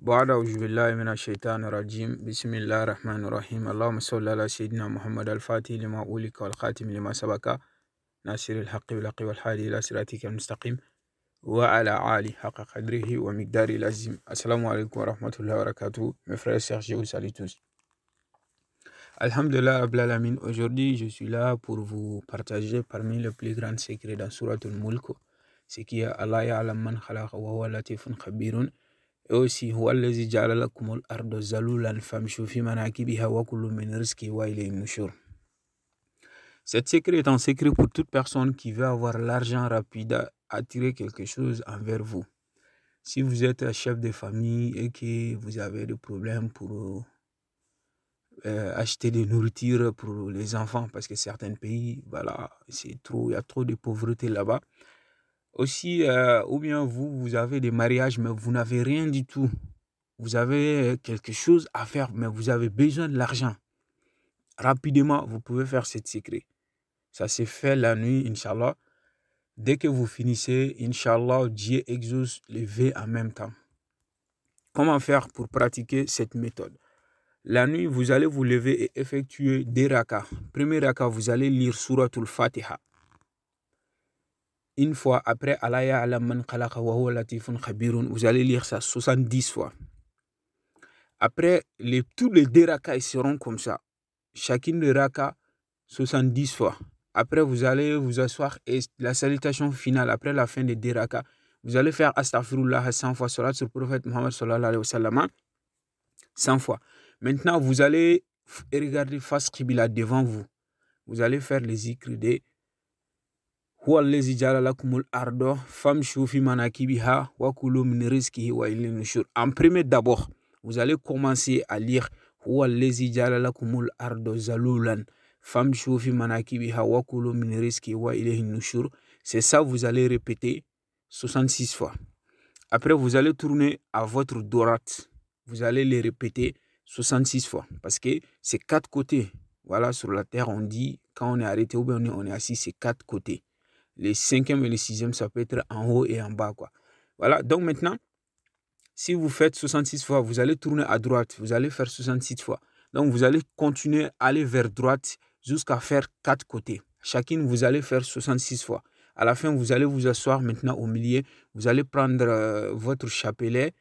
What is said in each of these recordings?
بعد أعوذ بالله من الشيطان الرجيم بسم الله الرحمن الرحيم اللهم صل على سيدنا محمد الفاتح لما أولك والخاتم لما سبق ناصر الحق بالحق والحادي إلى صراطك المستقيم وعلى آله حق قدره ومقداره العظيم السلام عليكم ورحمة الله وبركاته مفرد mes frères Sergio الحمد لله رب العالمين aujourd'hui je suis là pour vous partager parmi les plus grands secrets dans Surat الملك mulk ce qui est Allah ya'lam man khalaqa wa huwa latifun aussi Cette secret est un secret pour toute personne qui veut avoir l'argent rapide à attirer quelque chose envers vous. Si vous êtes un chef de famille et que vous avez des problèmes pour euh, acheter des nourritures pour les enfants, parce que certains pays, voilà, c'est trop, il y a trop de pauvreté là-bas. Aussi, euh, ou bien vous, vous avez des mariages, mais vous n'avez rien du tout. Vous avez euh, quelque chose à faire, mais vous avez besoin de l'argent. Rapidement, vous pouvez faire cette secret. Ça se fait la nuit, Inch'Allah. Dès que vous finissez, Inch'Allah, Dieu exauce les vœux en même temps. Comment faire pour pratiquer cette méthode La nuit, vous allez vous lever et effectuer des rakas. Premier raka, vous allez lire al Fatiha une fois, après Allah man khalaqa wa huwa latifun khabirun, vous allez lire ça 70 fois. Après, les, tous les deux seront comme ça. Chacune de raka 70 fois. Après, vous allez vous asseoir et la salutation finale, après la fin des deux vous allez faire Astaghfirullah 100 fois, sur le prophète Mohammed sallallahu alayhi wa sallam, 100 hein, fois. Maintenant, vous allez regarder face Qibla devant vous. Vous allez faire les zikr des huwa lezi jala kumul ardo famshu fi manakibiha wa kulu min rizqihi wa ilayhi nushur en premier d'abord vous allez commencer à lire huwa allazi jala kumul ardo zalulan famshu manakibiha wa kulu min rizqihi wa ilayhi nushur c'est ça vous allez répéter 66 fois après vous allez tourner à votre droite vous allez les répéter 66 fois parce que c'est quatre côtés voilà sur la terre on dit quand on est arrêté ou bien on est assis c'est quatre côtés les cinquièmes et les sixièmes, ça peut être en haut et en bas. Quoi. Voilà, donc maintenant, si vous faites 66 fois, vous allez tourner à droite, vous allez faire 66 fois. Donc vous allez continuer à aller vers droite jusqu'à faire quatre côtés. Chacune, vous allez faire 66 fois. À la fin, vous allez vous asseoir maintenant au milieu. Vous allez prendre euh, votre chapelet,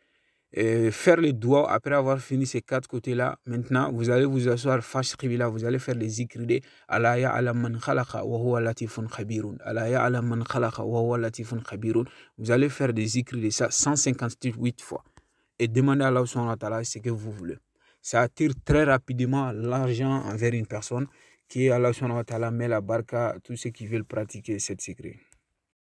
faire les doigts après avoir fini ces quatre côtés-là. Maintenant, vous allez vous asseoir face là vous allez faire les zikr Alaya ala man khalaqa wa huwa latifun khabirun. Alaya ala man khalaqa wa huwa latifun khabirun. Vous allez faire des zikr ça 158 fois et demander à Allah subhanahu wa ta'ala ce que vous voulez. Ça attire très rapidement l'argent envers une personne qui Allah subhanahu wa ta'ala met la barca à tous ceux qui veulent pratiquer cette secret.